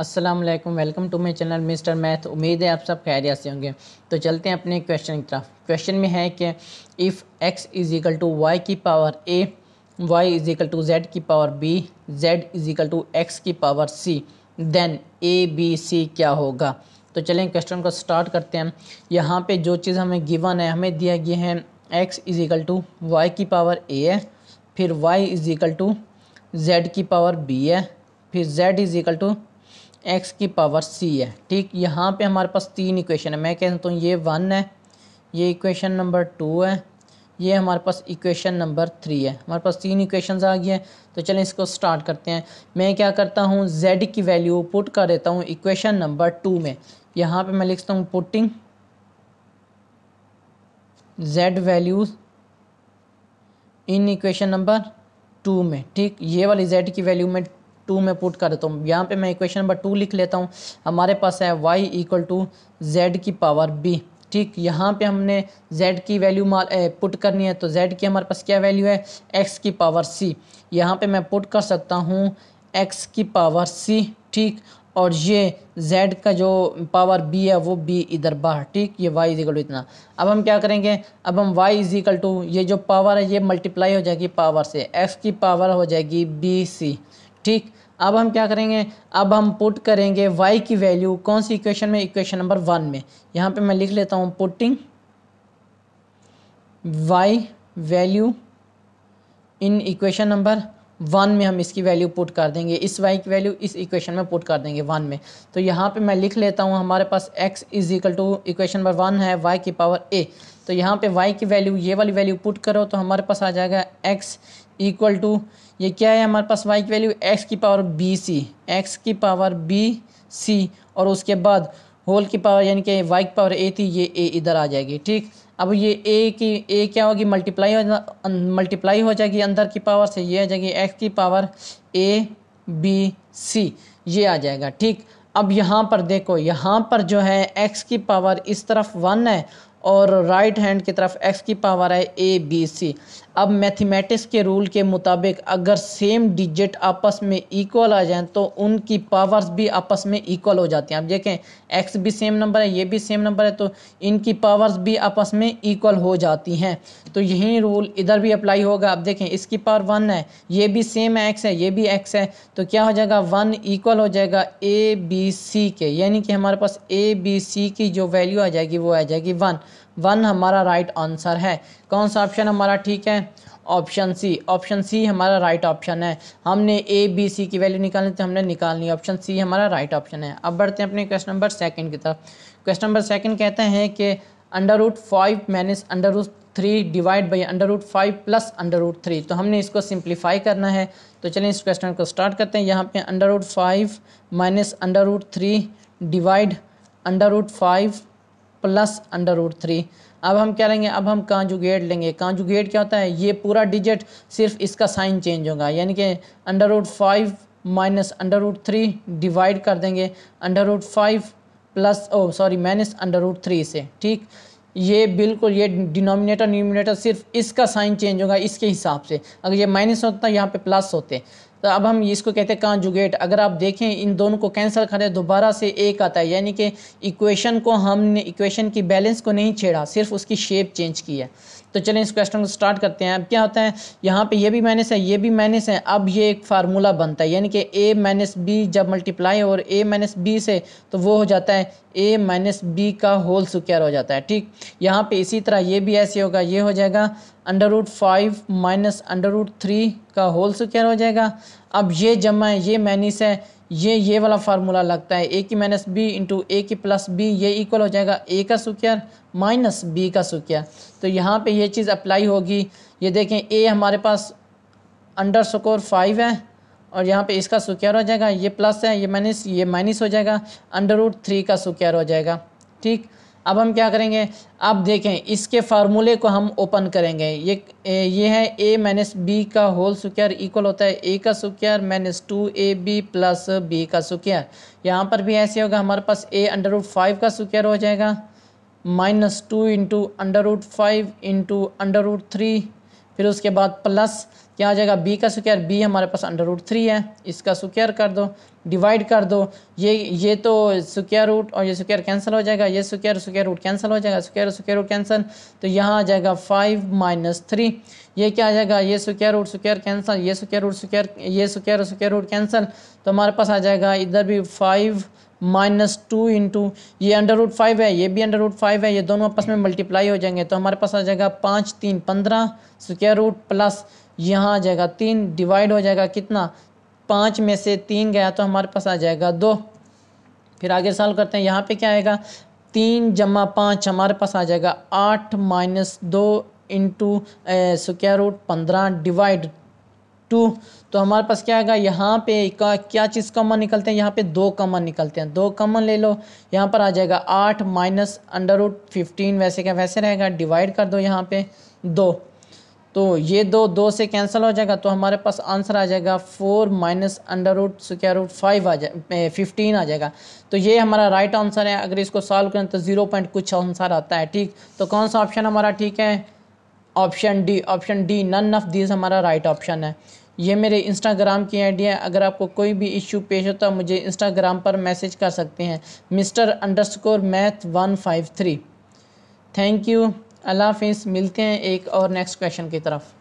Aslam welcome to my channel mister math उम्मीद है आप सब खैरिया से होंगे तो चलते हैं अपने क्वेश्चन की तरफ क्वेश्चन में है कि if x is equal to y की power a y is equal to z की power b z is equal to x की power c then a b c क्या होगा तो चलें क्वेश्चन को स्टार्ट करते हैं यहाँ पे जो चीज़ हमें गिवन है हमें दिया गया है एक्स इज़िकल टू वाई की पावर ए है फिर वाई इज़िकल टू जेड की पावर बी है फिर जेड इज़िकल टू एक्स की पावर सी है ठीक यहाँ पे हमारे पास तीन इक्वेशन है मैं कहता हूँ ये वन है ये इक्वेशन नंबर टू है ये हमारे पास इक्वेशन नंबर थ्री है हमारे पास तीन इक्वेशन आ गई हैं तो चलें इसको स्टार्ट करते हैं मैं क्या करता हूँ जेड की वैल्यू पुट कर देता हूँ इक्वेशन नंबर टू में यहाँ पे मैं लिखता हूँ putting z values in equation number two में ठीक ये वाली जेड की वैल्यू में टू में पुट कर देता हूँ यहाँ पे मैं इक्वेशन नंबर टू लिख लेता हूँ हमारे पास है वाई इक्वल टू जेड की पावर बी ठीक यहाँ पे हमने z की वैल्यू मार पुट करनी है तो z की हमारे पास क्या वैल्यू है x की पावर c यहाँ पे मैं पुट कर सकता हूँ x की पावर c ठीक और ये z का जो पावर b है वो b इधर बाहर ठीक ये y इजिकल टू इतना अब हम क्या करेंगे अब हम y इजिकल टू ये जो पावर है ये मल्टीप्लाई हो जाएगी पावर से x की पावर हो जाएगी बी सी ठीक अब हम क्या करेंगे अब हम पुट करेंगे वाई की वैल्यू कौन सी इक्वेशन में इक्वेशन नंबर वन में यहाँ पे मैं लिख लेता हूँ putting y value in equation number one में हम इसकी वैल्यू पुट कर देंगे इस वाई की वैल्यू इस इक्वेशन में पुट कर देंगे वन में तो यहाँ पे मैं लिख लेता हूँ हमारे पास x is equal to equation number one है वाई की पावर ए तो यहाँ पे वाई की वैल्यू ये वाली वैल्यू पुट करो तो हमारे पास आ जाएगा एक्स इक्वल टू ये क्या है हमारे पास वाई की वैल्यू एक्स की पावर बी सी एक्स की पावर बी सी और उसके बाद होल की पावर यानी कि वाई की पावर ए थी ये ए इधर आ जाएगी ठीक अब ये ए की ए क्या होगी मल्टीप्लाई हो मल्टीप्लाई हो जाएगी अंदर की पावर से ये आ जाएगी एक्स की पावर ए बी सी ये आ जाएगा ठीक अब यहाँ पर देखो यहाँ पर जो है एक्स की पावर इस तरफ वन है और राइट हैंड की तरफ एक्स की पावर है ए बी सी अब मैथमेटिक्स के रूल के मुताबिक अगर सेम डिजिट आपस में इक्वल आ जाएं तो उनकी पावर्स भी आपस में इक्वल हो जाती हैं आप देखें एक्स भी सेम नंबर है ये भी सेम नंबर है तो इनकी पावर्स भी आपस में इक्वल हो जाती हैं तो यही रूल इधर भी अप्लाई होगा आप देखें इसकी पावर वन है ये भी सेम एक्स है ये भी एक्स है तो क्या हो जाएगा वन इक्वल हो जाएगा ए बी सी के यानी कि हमारे पास ए बी सी की जो वैल्यू आ जाएगी वो आ जाएगी वन वन हमारा राइट आंसर है कौन सा ऑप्शन हमारा ठीक है ऑप्शन सी ऑप्शन सी हमारा राइट ऑप्शन है हमने ए बी सी की वैल्यू निकालनी थी हमने निकालनी ऑप्शन सी हमारा राइट ऑप्शन है अब बढ़ते हैं अपने क्वेश्चन नंबर सेकंड की तरफ क्वेश्चन नंबर सेकंड कहते हैं कि under root five minus under root three divide by under root five plus under root three तो हमने इसको सिंप्लीफाई करना है तो चलिए इस क्वेश्चन को स्टार्ट करते हैं यहाँ पे under root five minus under root three divide under root five plus under root three अब हम क्या लेंगे अब हम कांजुगेट लेंगे कांजुगेट क्या होता है ये पूरा डिजिट सिर्फ इसका साइन चेंज होगा यानी कि under root five minus under root three divide कर देंगे under root five plus oh sorry minus under root three से ठीक ये बिल्कुल ये डिनोमिनेटर न्यूमिनेटर सिर्फ इसका साइन चेंज होगा इसके हिसाब से अगर ये माइनस होता यहाँ पे प्लस होते तो अब हम इसको कहते हैं कॉन्जुगेट अगर आप देखें इन दोनों को कैंसिल करें दोबारा से एक आता है यानी कि इक्वेशन को हमने इक्वेशन की बैलेंस को नहीं छेड़ा सिर्फ उसकी शेप चेंज की है तो चलें इस क्वेश्चन को स्टार्ट करते हैं अब क्या होता है यहाँ पे ये भी माइनस है ये भी माइनस है अब ये एक फार्मूला बनता है यानी कि ए माइनस बी जब मल्टीप्लाई और ए माइनस बी से तो वो हो जाता है ए माइनस बी का होल स्क्वायर हो जाता है ठीक यहाँ पे इसी तरह ये भी ऐसे होगा ये हो जाएगा under root five minus under root three का होल स्क्वायर हो जाएगा अब ये जमा है ये मैनिस है ये ये वाला फार्मूला लगता है ए की माइनस बी इंटू ए की प्लस बी ये इक्वल हो जाएगा ए का स्क्वायर माइनस बी का स्क्वायर तो यहाँ पे ये चीज़ अप्लाई होगी ये देखें ए हमारे पास अंडर स्कोर फाइव है और यहाँ पे इसका स्क्वायर हो जाएगा ये प्लस है ये माइनस ये माइनस हो जाएगा अंडर रूट थ्री का स्क्वायर हो जाएगा ठीक अब हम क्या करेंगे अब देखें इसके फार्मूले को हम ओपन करेंगे ये ये है ए माइनस बी का होल सुक्यार इक्वल होता है ए का square minus two a b plus b का सुक्यार यहाँ पर भी ऐसे होगा हमारे पास ए अंडर रूट फाइव का स्क्यर हो जाएगा minus two into under root five into under root three फिर उसके बाद प्लस क्या आ जाएगा बी का स्क्वायर बी हमारे पास अंडर रूट थ्री है इसका स्क्वायर कर दो डिवाइड कर दो ये ये तो स्क्वायर रूट और ये स्क्वायर कैंसिल हो जाएगा ये स्क्वायर स्क्वायर रूट कैंसिल हो जाएगा स्क्वायर स्क्वायर रूट कैंसिल तो यहाँ आ जाएगा फाइव माइनस थ्री ये क्या आ जाएगा ये स्क्वायर रूट स्क्वायर कैंसिल ये स्क्वायर रूट स्क्वायर ये स्क्वायर स्क्वायर रूट कैंसिल तो हमारे पास आ जाएगा इधर भी फाइव माइनस टू इंटू ये अंडर रूट फाइव है ये भी अंडर रूट फाइव है ये दोनों आपस में मल्टीप्लाई हो जाएंगे तो हमारे पास आ जाएगा पाँच तीन पंद्रह स्क्वायर रूट प्लस यहाँ आ जाएगा तीन डिवाइड हो जाएगा कितना पाँच में से तीन गया तो हमारे पास आ जाएगा दो फिर आगे सॉल्व करते हैं यहाँ पे क्या आएगा तीन जमा पाँच हमारे पास आ जाएगा आठ माइनस दो इंटू स्क्वायर रूट पंद्रह डिवाइड टू तो हमारे पास क्या आएगा यहाँ पे का क्या चीज़ कॉमन निकलते हैं यहाँ पे दो कॉमन निकलते हैं दो कॉमन ले लो यहाँ पर आ जाएगा आठ माइनस अंडर रूट फिफ्टीन वैसे क्या वैसे रहेगा डिवाइड कर दो यहाँ पे दो तो ये दो दो से कैंसिल हो जाएगा तो हमारे पास आंसर आ जाएगा four minus under root square root five आ जाए फिफ्टीन आ जाएगा तो ये हमारा राइट आंसर है अगर इसको सॉल्व करें तो ज़ीरो पॉइंट कुछ आंसर आता है ठीक तो कौन सा ऑप्शन हमारा ठीक है option d option d none of this हमारा राइट right ऑप्शन है ये मेरे इंस्टाग्राम की आईडी है अगर आपको कोई भी इश्यू पेश होता है मुझे इंस्टाग्राम पर मैसेज कर सकते हैं mister underscore math one five three thank you अल्लाह हाफिज़ मिलते हैं एक और नेक्स्ट क्वेश्चन की तरफ